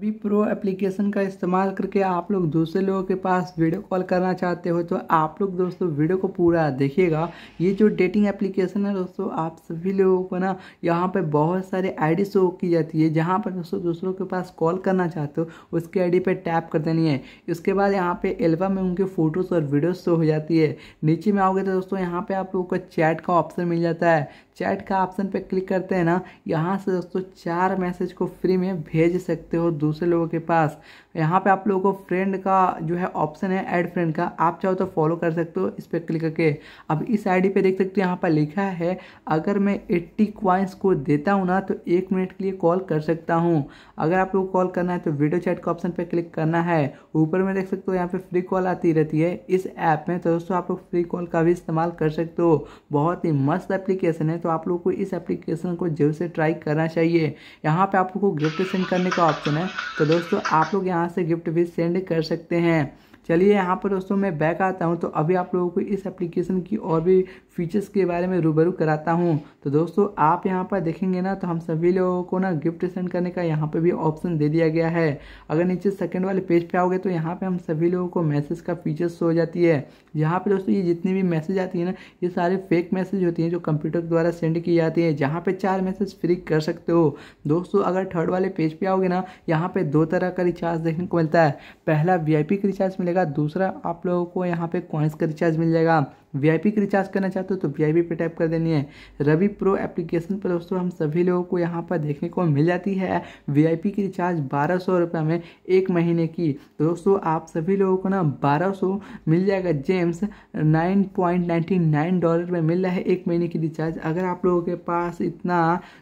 V pro application का इस्तेमाल करके आप लोग दूसरे लोगों के पास वीडियो कॉल करना चाहते हो तो आप लोग दोस्तों वीडियो को पूरा देखिएगा ये जो डेटिंग एप्लीकेशन है दोस्तों आप सभी लोगों को ना यहाँ पे बहुत सारे आईडी शो की जाती है जहाँ पर दोस्तों दूसरों के पास कॉल करना चाहते हो उसके आईडी पे टैप कर देनी है उसके बाद यहाँ पे एल्बम में उनके फ़ोटोज़ और वीडियो शो हो जाती है नीचे में आओगे तो दोस्तों यहाँ पर आप लोगों को चैट का ऑप्शन मिल जाता है चैट का ऑप्शन पे क्लिक करते हैं ना यहाँ से दोस्तों चार मैसेज को फ्री में भेज सकते हो दूसरे लोगों के पास यहाँ पे आप लोगों को फ्रेंड का जो है ऑप्शन है ऐड फ्रेंड का आप चाहो तो फॉलो कर सकते हो इस पर क्लिक करके अब इस आईडी पे देख सकते हो यहाँ पर लिखा है अगर मैं एट्टी क्वाइंस को देता हूँ ना तो एक मिनट के लिए कॉल कर सकता हूँ अगर आप लोग कॉल करना है तो वीडियो चैट का ऑप्शन पर क्लिक करना है ऊपर में देख सकते हो यहाँ पर फ्री कॉल आती रहती है इस ऐप में तो दोस्तों आप लोग फ्री कॉल का भी इस्तेमाल कर सकते हो बहुत ही मस्त एप्लीकेशन है तो आप लोग को इस एप्लीकेशन को जरूर से ट्राई करना चाहिए यहाँ पर आप लोग को गिफ्ट सेंड करने का ऑप्शन है तो दोस्तों आप लोग यहाँ से गिफ्ट भी सेंड कर सकते हैं चलिए यहाँ पर दोस्तों मैं बैक आता हूँ तो अभी आप लोगों को इस एप्लीकेशन की और भी फीचर्स के बारे में रूबरू कराता हूँ तो दोस्तों आप यहाँ पर देखेंगे ना तो हम सभी लोगों को ना गिफ्ट सेंड करने का यहाँ पर भी ऑप्शन दे दिया गया है अगर नीचे सेकेंड वाले पेज पर आओगे तो यहाँ पर हम सभी लोगों को मैसेज का फीचर्स हो जाती है यहाँ पर दोस्तों ये जितनी भी मैसेज आती है ना ये सारे फेक मैसेज होती हैं जो कंप्यूटर द्वारा सेंड की जाती है जहाँ पर चार मैसेज फ्री कर सकते हो दोस्तों अगर थर्ड वाले पेज पर आओगे ना यहाँ पर दो तरह का रिचार्ज देखने को मिलता है पहला वी आई का रिचार्ज मिलेगा दूसरा आप लोगों को यहाँ पे कॉइंस का रिचार्ज मिल जाएगा वीआईपी की रिचार्ज करना चाहते हो तो वीआईपी पे टाइप कर देनी है रवि प्रो एप्लीकेशन पर दोस्तों हम सभी लोगों को यहाँ पर देखने को मिल जाती है वीआईपी की रिचार्ज बारह सौ रुपये में एक महीने की तो दोस्तों आप सभी लोगों को ना बारह सौ मिल जाएगा gems nine point ninety nine dollar में मिल रहा है एक महीने की रिचार्ज अगर आप लोगों के पास इतना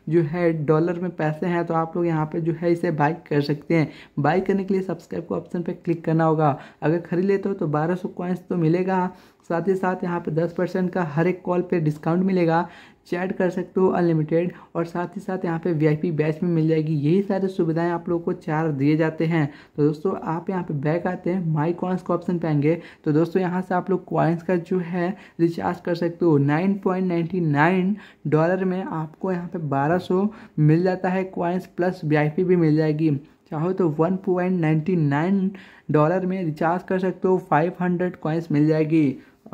जो है डॉलर में पैसे हैं तो आप लोग यहाँ पर जो है इसे बाइक कर सकते हैं बाइक करने के लिए सब्सक्राइब को ऑप्शन पर क्लिक करना होगा अगर खरीद लेते हो तो बारह सौ तो मिलेगा साथ ही साथ यहाँ पे दस परसेंट का हर एक कॉल पे डिस्काउंट मिलेगा चैट कर सकते हो अनलिमिटेड और साथ ही साथ यहाँ पे वीआईपी बैच में मिल जाएगी यही सारी सुविधाएं आप लोगों को चार दिए जाते हैं तो दोस्तों आप यहाँ पे बैक आते हैं माई कॉइन्स का ऑप्शन पाएंगे तो दोस्तों यहाँ से आप लोग कॉइन्स का जो है रिचार्ज कर सकते हो nine point ninety nine dollar में आपको यहाँ पे बारह सौ मिल जाता है कॉइन्स प्लस वी भी मिल जाएगी चाहो तो one point ninety nine dollar में रिचार्ज कर सकते हो फाइव हंड्रेड कॉइन्स मिल जाएगी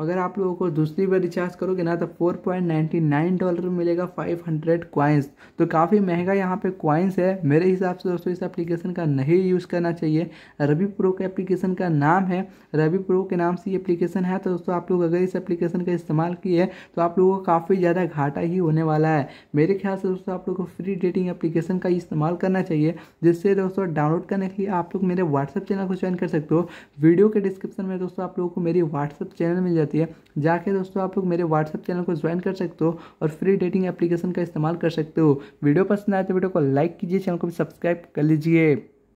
अगर आप लोगों को दूसरी बार रिचार्ज करोगे ना तो four point ninety nine dollar मिलेगा फाइव हंड्रेड क्वाइंस तो काफ़ी महंगा यहाँ पे क्वाइंस है मेरे हिसाब से दोस्तों इस एप्लीकेशन का नहीं यूज़ करना चाहिए रवि प्रो के एप्लीकेशन का नाम है रवि प्रो के नाम से ये एप्लीकेशन है तो दोस्तों आप लोग अगर इस एप्लीकेशन का इस्तेमाल किए तो आप लोगों को काफ़ी ज़्यादा घाटा ही होने वाला है मेरे ख्याल से दोस्तों आप लोग को फ्री डेटिंग एप्लीकेशन का इस्तेमाल करना चाहिए जिससे दोस्तों डाउनलोड करने के लिए आप लोग मेरे व्हाट्सअप चैनल को ज्वाइन कर सकते हो वीडियो के डिस्क्रिप्शन में दोस्तों आप लोगों को मेरी व्हाट्सअप चैनल में जाती है जाके दोस्तों आप लोग मेरे व्हाट्सअप चैनल को ज्वाइन कर सकते हो और फ्री डेटिंग एप्लीकेशन का इस्तेमाल कर सकते हो वीडियो पसंद आए तो वीडियो को लाइक कीजिए चैनल को भी सब्सक्राइब कर लीजिए